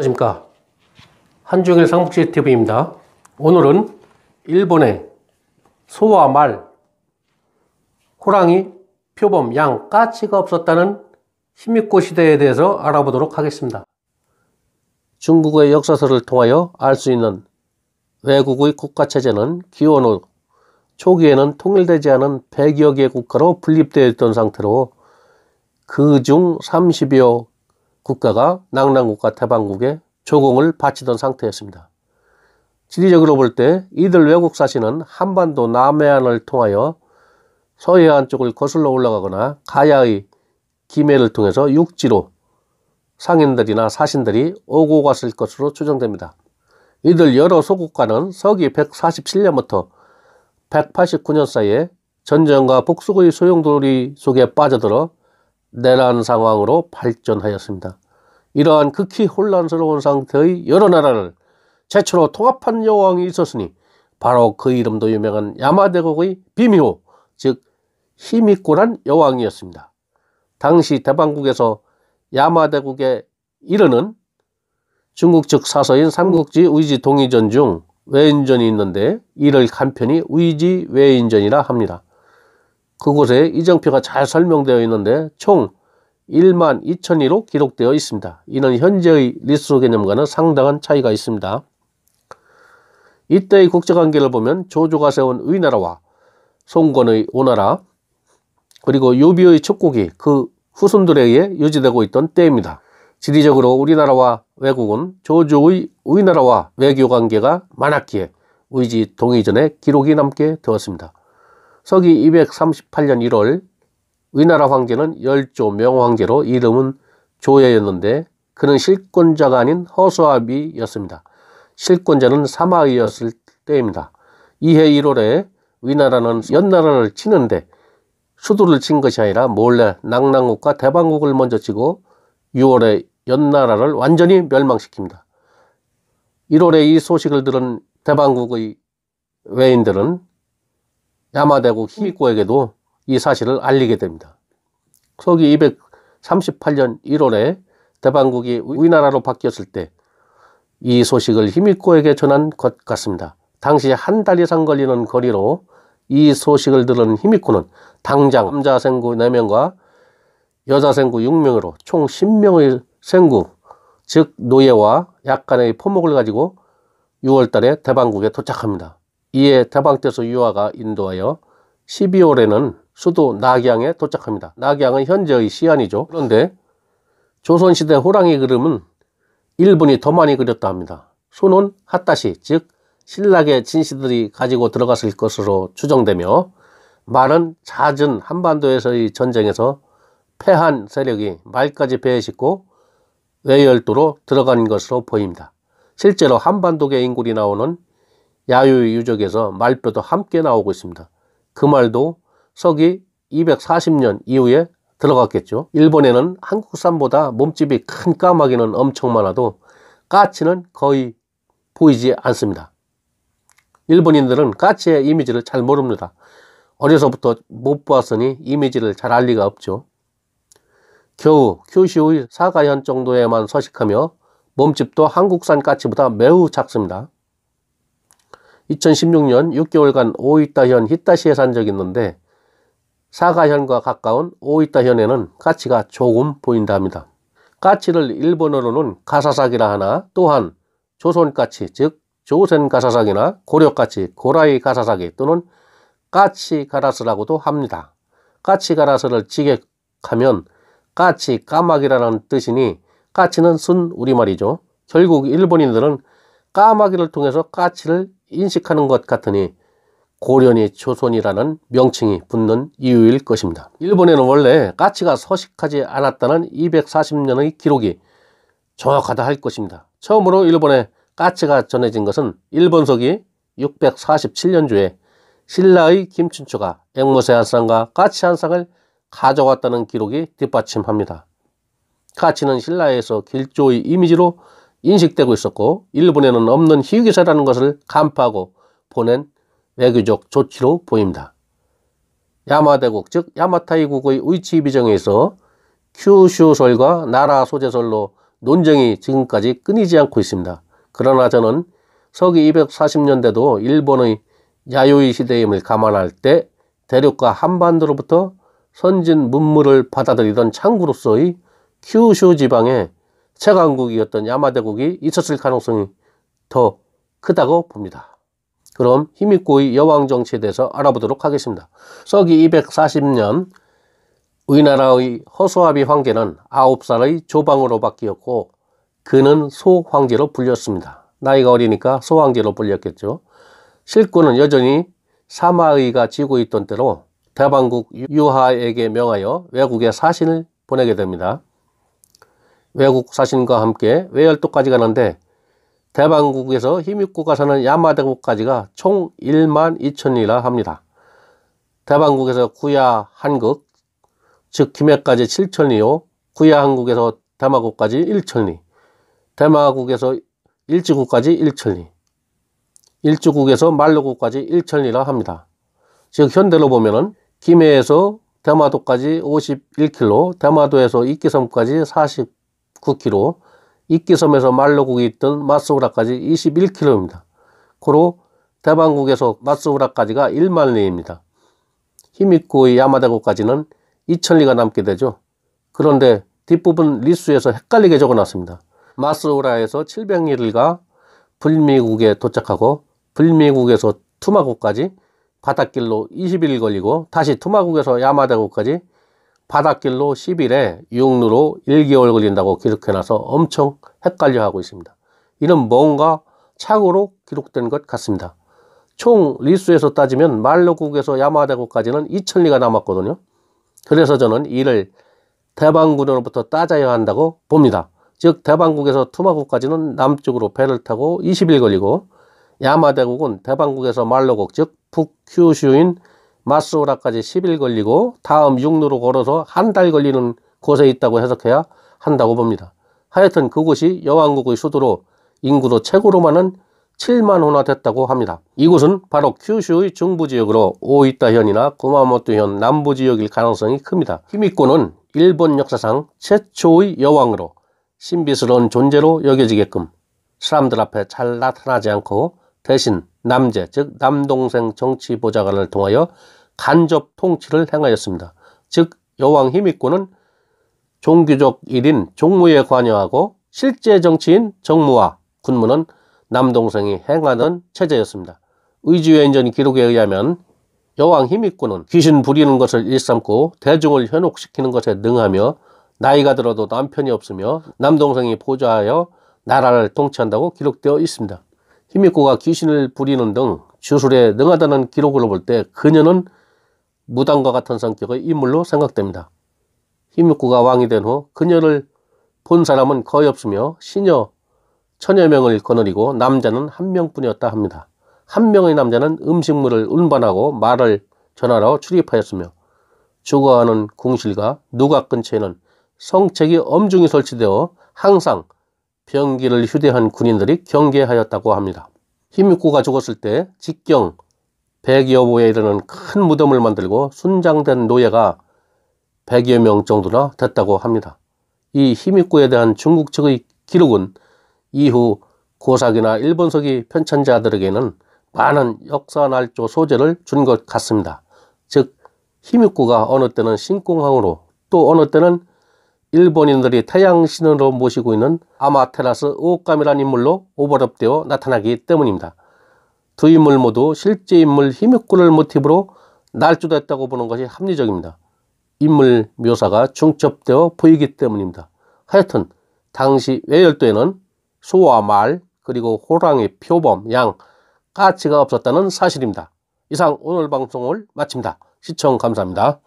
안녕하십니까. 한중일 상북지TV입니다. 오늘은 일본의 소와 말, 호랑이, 표범, 양, 까치가 없었다는 16고 시대에 대해서 알아보도록 하겠습니다. 중국의 역사서를 통하여 알 수 있는 외국의 국가체제는 기원 후 초기에는 통일되지 않은 100여 개 국가로 분립되어 있던 상태로 그 중 30여 국가가 낙랑국과 태방국에 조공을 바치던 상태였습니다. 지리적으로 볼 때 이들 외국 사신은 한반도 남해안을 통하여 서해안 쪽을 거슬러 올라가거나 가야의 기매를 통해서 육지로 상인들이나 사신들이 오고 갔을 것으로 추정됩니다. 이들 여러 소국과는 서기 147년부터 189년 사이에 전쟁과 복속의 소용돌이 속에 빠져들어 내란 상황으로 발전하였습니다. 이러한 극히 혼란스러운 상태의 여러 나라를 최초로 통합한 여왕이 있었으니 바로 그 이름도 유명한 야마대국의 비미호 즉 힘있고란 여왕이었습니다. 당시 대방국에서 야마대국에 이르는 중국 측 사서인 삼국지 의지 동의전 중 외인전이 있는데 이를 간편히 의지 외인전이라 합니다. 그곳에 이정표가 잘 설명되어 있는데 총 1만 2천리로 기록되어 있습니다. 이는 현재의 리스로 개념과는 상당한 차이가 있습니다. 이때의 국제관계를 보면 조조가 세운 위나라와 송건의 오나라 그리고 요비의 촉국이 그 후손들에 의해 유지되고 있던 때입니다. 지리적으로 우리나라와 외국은 조조의 우나라와 외교 관계가 많았기에 의지 동의전에 기록이 남게 되었습니다. 서기 238년 1월 위나라 황제는 열조 명황제로 이름은 조예였는데 그는 실권자가 아닌 허수아비였습니다. 실권자는 사마이였을 때입니다. 이해 1월에 위나라는 연나라를 치는데 수도를 친 것이 아니라 몰래 낙랑국과 대방국을 먼저 치고 6월에 연나라를 완전히 멸망시킵니다. 1월에 이 소식을 들은 대방국의 외인들은 야마대국 음. 히미코에게도 이 사실을 알리게 됩니다. 서기 238년 1월에 대방국이 위나라로 바뀌었을 때 이 소식을 히미코에게 전한 것 같습니다. 당시 한 달 이상 걸리는 거리로 이 소식을 들은 히미코는 당장 남자 생구 4명과 여자 생구 6명으로 총 10명의 생구, 즉 노예와 약간의 포목을 가지고 6월달에 대방국에 도착합니다. 이에 대방떼서 유화가 인도하여 12월에는 수도 낙양에 도착합니다. 낙양은 현재의 시안이죠. 그런데 조선시대 호랑이 그림은 일본이 더 많이 그렸다 합니다. 손는 핫다시 즉 신라계 진시들이 가지고 들어갔을 것으로 추정되며 말은 잦은 한반도에서의 전쟁에서 패한 세력이 말까지 배에 싣고 외열도로 들어간 것으로 보입니다. 실제로 한반도계 인굴이 나오는 야유의 유적에서 말뼈도 함께 나오고 있습니다. 그 말도 서기 240년 이후에 들어갔겠죠. 일본에는 한국산보다 몸집이 큰 까마귀는 엄청 많아도 까치는 거의 보이지 않습니다. 일본인들은 까치의 이미지를 잘 모릅니다. 어려서부터 못 보았으니 이미지를 잘 알 리가 없죠. 겨우 큐슈의 사가현 정도에만 서식하며 몸집도 한국산 까치보다 매우 작습니다. 2016년 6개월간 오이타현 히타시에 산 적이 있는데 사가현과 가까운 오이타현에는 가치가 조금 보인다 합니다. 가치를 일본어로는 가사삭이라 하나 또한 조선가치 즉 조센가사삭이나 고려가치 고라이가사삭이 또는 까치가라스라고도 합니다. 까치가라스를 직역하면 까치 까마귀라는 뜻이니 까치는 순 우리말이죠. 결국 일본인들은 까마귀를 통해서 까치를 인식하는 것 같으니 고려니 조선이라는 명칭이 붙는 이유일 것입니다. 일본에는 원래 까치가 서식하지 않았다는 240년의 기록이 정확하다 할 것입니다. 처음으로 일본에 까치가 전해진 것은 일본서기 647년주에 신라의 김춘추가 앵무새 한 쌍과 까치 한 쌍을 가져왔다는 기록이 뒷받침합니다. 까치는 신라에서 길조의 이미지로 인식되고 있었고 일본에는 없는 희귀사라는 것을 간파하고 보낸 외교적 조치로 보입니다. 야마대국 즉 야마타이국의 위치 비정에서 큐슈설과 나라 소재설로 논쟁이 지금까지 끊이지 않고 있습니다. 그러나 저는 서기 240년대도 일본의 야요이 시대임을 감안할 때 대륙과 한반도로부터 선진 문물을 받아들이던 창구로서의 큐슈 지방에 최강국이었던 야마대국이 있었을 가능성이 더 크다고 봅니다. 그럼 힘있고의 여왕 정치에 대해서 알아보도록 하겠습니다. 서기 240년 우리나라의 허수아비 황제는 9살의 조방으로 바뀌었고 그는 소황제로 불렸습니다. 나이가 어리니까 소황제로 불렸겠죠. 실권은 여전히 사마의가 지고 있던 때로 대방국 유하에게 명하여 외국에 사신을 보내게 됩니다. 외국 사신과 함께 외열도까지 가는데 대방국에서 힘입고가사는 야마대국까지가 총 1만 2천이라 합니다. 대방국에서 구야 한국즉 김해까지 7천이요 구야 한국에서 대마국까지 1천리, 대마국에서 일지국까지 1천리, 일지국에서 말로국까지 1천리라 합니다. 즉 현대로 보면은 김해에서 대마도까지 51km, 대마도에서 이끼섬까지 40 9km, 이끼섬에서 말로국이 있던 마스우라까지 21km입니다. 고로 대방국에서 마스우라까지가 1만 리입니다. 히미쿠의야마다국까지는 2천리가 남게 되죠. 그런데 뒷부분 리수에서 헷갈리게 적어놨습니다. 마스우라에서 700리가 불미국에 도착하고 불미국에서 투마국까지 바닷길로 20일 걸리고 다시 투마국에서 야마다국까지 바닷길로 10일에 유흥로 1개월 걸린다고 기록해놔서 엄청 헷갈려하고 있습니다. 이는 뭔가 착오로 기록된 것 같습니다. 총 리수에서 따지면 말로국에서 야마대국까지는 2천리가 남았거든요. 그래서 저는 이를 대방군으로부터 따져야 한다고 봅니다. 즉 대방국에서 투마국까지는 남쪽으로 배를 타고 20일 걸리고 야마대국은 대방국에서 말로국 즉 북큐슈인 마스오라까지 10일 걸리고 다음 6로로 걸어서 한 달 걸리는 곳에 있다고 해석해야 한다고 봅니다. 하여튼 그곳이 여왕국의 수도로 인구도 최고로 많은 7만 호나 됐다고 합니다. 이곳은 바로 큐슈의 중부 지역으로 오이타현이나 구마모토현 남부 지역일 가능성이 큽니다. 히미코는 일본 역사상 최초의 여왕으로 신비스러운 존재로 여겨지게끔 사람들 앞에 잘 나타나지 않고 대신 남제 즉 남동생 정치 보좌관을 통하여 간접 통치를 행하였습니다. 즉 여왕 힘입군은 종교적일인 종무에 관여하고 실제 정치인 정무와 군무는 남동생이 행하는 체제였습니다. 의주외인전 기록에 의하면 여왕 힘입군은 귀신 부리는 것을 일삼고 대중을 현혹시키는 것에 능하며 나이가 들어도 남편이 없으며 남동생이 보좌하여 나라를 통치한다고 기록되어 있습니다. 히미코가 귀신을 부리는 등 주술에 능하다는 기록으로 볼 때 그녀는 무당과 같은 성격의 인물로 생각됩니다. 히미코가 왕이 된 후 그녀를 본 사람은 거의 없으며 시녀 천여 명을 거느리고 남자는 한 명뿐이었다 합니다. 한 명의 남자는 음식물을 운반하고 말을 전하러 출입하였으며 주거하는 궁실과 누각 근처에는 성책이 엄중히 설치되어 항상 병기를 휴대한 군인들이 경계하였다고 합니다. 힘육구가 죽었을 때 직경 100여보에 이르는 큰 무덤을 만들고 순장된 노예가 100여 명 정도나 됐다고 합니다. 이 힘입구에 대한 중국 측의 기록은 이후 고사기나 일본서기 편찬자들에게는 많은 역사날조 소재를 준 것 같습니다. 즉 힘입구가 어느 때는 신공항으로 또 어느 때는 일본인들이 태양신으로 모시고 있는 아마테라스 오감이라는 인물로 오버랩되어 나타나기 때문입니다. 두 인물 모두 실제 인물 히미꾸를 모티브로 날조됐다고 보는 것이 합리적입니다. 인물 묘사가 중첩되어 보이기 때문입니다. 하여튼 당시 외열도에는 소와 말 그리고 호랑이, 표범, 양, 까치가 없었다는 사실입니다. 이상 오늘 방송을 마칩니다. 시청 감사합니다.